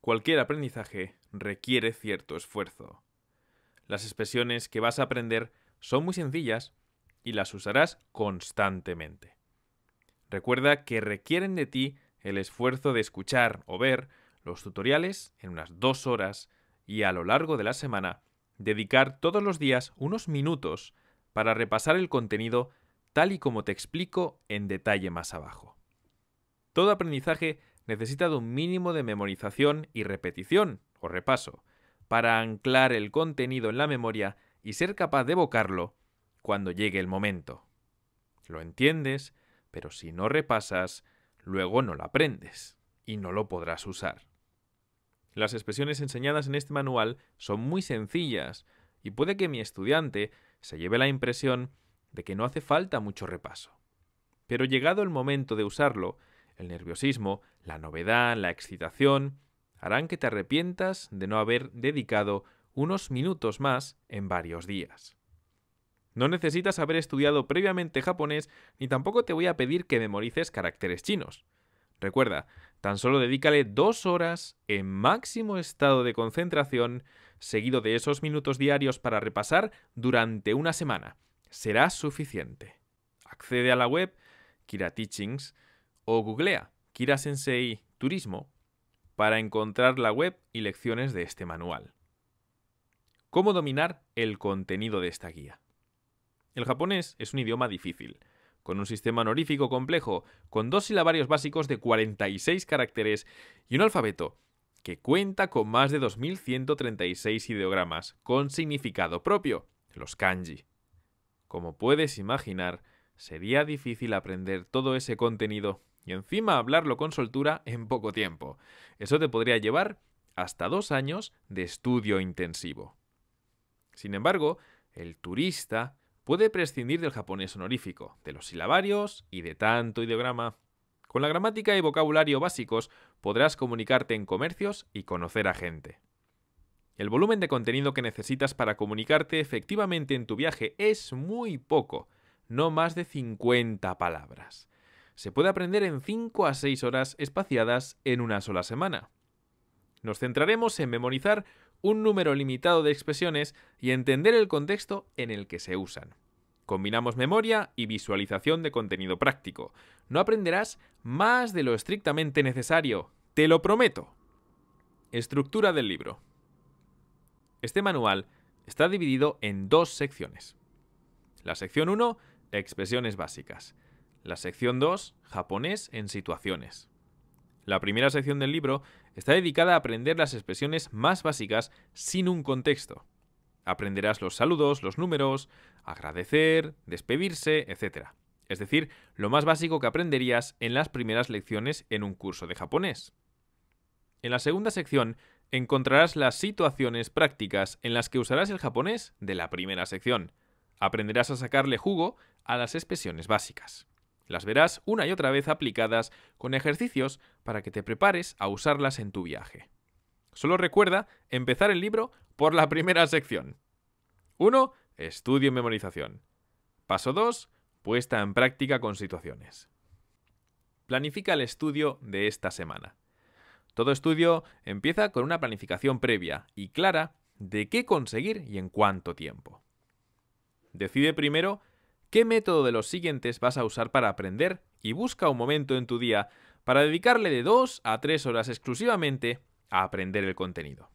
Cualquier aprendizaje requiere cierto esfuerzo. Las expresiones que vas a aprender son muy sencillas y las usarás constantemente. Recuerda que requieren de ti el esfuerzo de escuchar o ver los tutoriales en unas dos horas y a lo largo de la semana dedicar todos los días unos minutos para repasar el contenido tal y como te explico en detalle más abajo. Todo aprendizaje necesita de un mínimo de memorización y repetición, o repaso, para anclar el contenido en la memoria y ser capaz de evocarlo cuando llegue el momento. Lo entiendes, pero si no repasas, luego no lo aprendes y no lo podrás usar. Las expresiones enseñadas en este manual son muy sencillas y puede que mi estudiante se lleve la impresión de que no hace falta mucho repaso. Pero llegado el momento de usarlo, el nerviosismo, la novedad, la excitación, harán que te arrepientas de no haber dedicado unos minutos más en varios días. No necesitas haber estudiado previamente japonés ni tampoco te voy a pedir que memorices caracteres chinos. Recuerda, tan solo dedícale dos horas en máximo estado de concentración, seguido de esos minutos diarios para repasar durante una semana. Será suficiente. Accede a la web Kira Teachings o googlea Kira Sensei Turismo para encontrar la web y lecciones de este manual. ¿Cómo dominar el contenido de esta guía? El japonés es un idioma difícil, con un sistema honorífico complejo, con dos silabarios básicos de 46 caracteres y un alfabeto que cuenta con más de 2.136 ideogramas con significado propio, los kanji. Como puedes imaginar, sería difícil aprender todo ese contenido y encima hablarlo con soltura en poco tiempo. Eso te podría llevar hasta dos años de estudio intensivo. Sin embargo, el turista puede prescindir del japonés honorífico, de los silabarios y de tanto ideograma. Con la gramática y vocabulario básicos podrás comunicarte en comercios y conocer a gente. El volumen de contenido que necesitas para comunicarte efectivamente en tu viaje es muy poco, no más de 50 palabras se puede aprender en 5 a 6 horas espaciadas en una sola semana. Nos centraremos en memorizar un número limitado de expresiones y entender el contexto en el que se usan. Combinamos memoria y visualización de contenido práctico. No aprenderás más de lo estrictamente necesario, te lo prometo. Estructura del libro. Este manual está dividido en dos secciones. La sección 1, expresiones básicas. La sección 2, japonés en situaciones. La primera sección del libro está dedicada a aprender las expresiones más básicas sin un contexto. Aprenderás los saludos, los números, agradecer, despedirse, etc. Es decir, lo más básico que aprenderías en las primeras lecciones en un curso de japonés. En la segunda sección encontrarás las situaciones prácticas en las que usarás el japonés de la primera sección. Aprenderás a sacarle jugo a las expresiones básicas. Las verás una y otra vez aplicadas con ejercicios para que te prepares a usarlas en tu viaje. Solo recuerda empezar el libro por la primera sección. 1. Estudio y memorización. Paso 2. Puesta en práctica con situaciones. Planifica el estudio de esta semana. Todo estudio empieza con una planificación previa y clara de qué conseguir y en cuánto tiempo. Decide primero qué método de los siguientes vas a usar para aprender y busca un momento en tu día para dedicarle de 2 a 3 horas exclusivamente a aprender el contenido.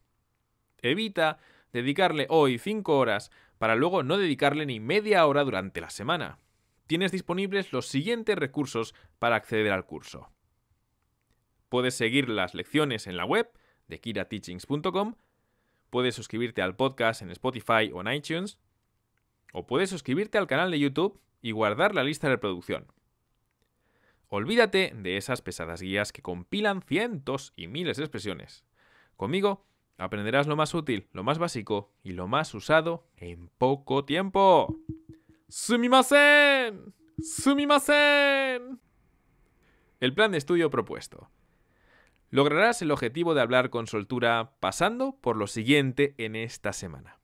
Evita dedicarle hoy 5 horas para luego no dedicarle ni media hora durante la semana. Tienes disponibles los siguientes recursos para acceder al curso. Puedes seguir las lecciones en la web de kirateachings.com, puedes suscribirte al podcast en Spotify o en iTunes, o puedes suscribirte al canal de YouTube y guardar la lista de reproducción. Olvídate de esas pesadas guías que compilan cientos y miles de expresiones. Conmigo aprenderás lo más útil, lo más básico y lo más usado en poco tiempo. ¡Sumimasen! ¡Sumimasen! El plan de estudio propuesto. Lograrás el objetivo de hablar con soltura pasando por lo siguiente en esta semana.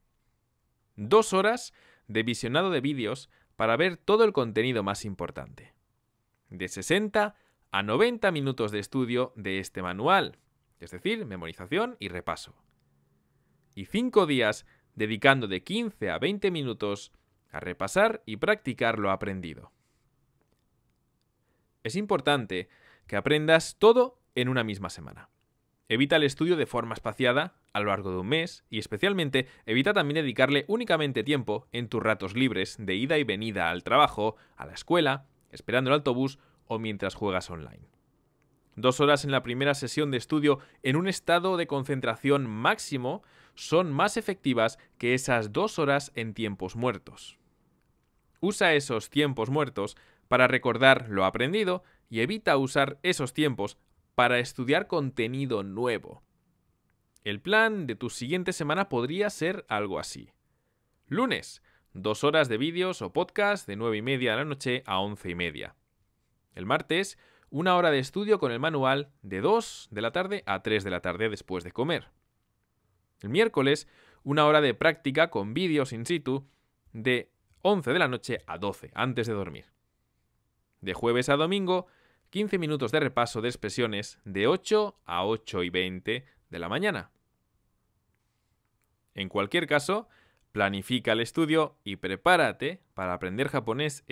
Dos horas de visionado de vídeos para ver todo el contenido más importante. De 60 a 90 minutos de estudio de este manual, es decir, memorización y repaso. Y 5 días dedicando de 15 a 20 minutos a repasar y practicar lo aprendido. Es importante que aprendas todo en una misma semana. Evita el estudio de forma espaciada a lo largo de un mes y especialmente evita también dedicarle únicamente tiempo en tus ratos libres de ida y venida al trabajo, a la escuela, esperando el autobús o mientras juegas online. Dos horas en la primera sesión de estudio en un estado de concentración máximo son más efectivas que esas dos horas en tiempos muertos. Usa esos tiempos muertos para recordar lo aprendido y evita usar esos tiempos para estudiar contenido nuevo. El plan de tu siguiente semana podría ser algo así. Lunes, dos horas de vídeos o podcast de 9 y media de la noche a 11 y media. El martes, una hora de estudio con el manual de 2 de la tarde a 3 de la tarde después de comer. El miércoles, una hora de práctica con vídeos in situ de 11 de la noche a 12 antes de dormir. De jueves a domingo, 15 minutos de repaso de expresiones de 8 a 8 y 20 de la mañana. En cualquier caso, planifica el estudio y prepárate para aprender japonés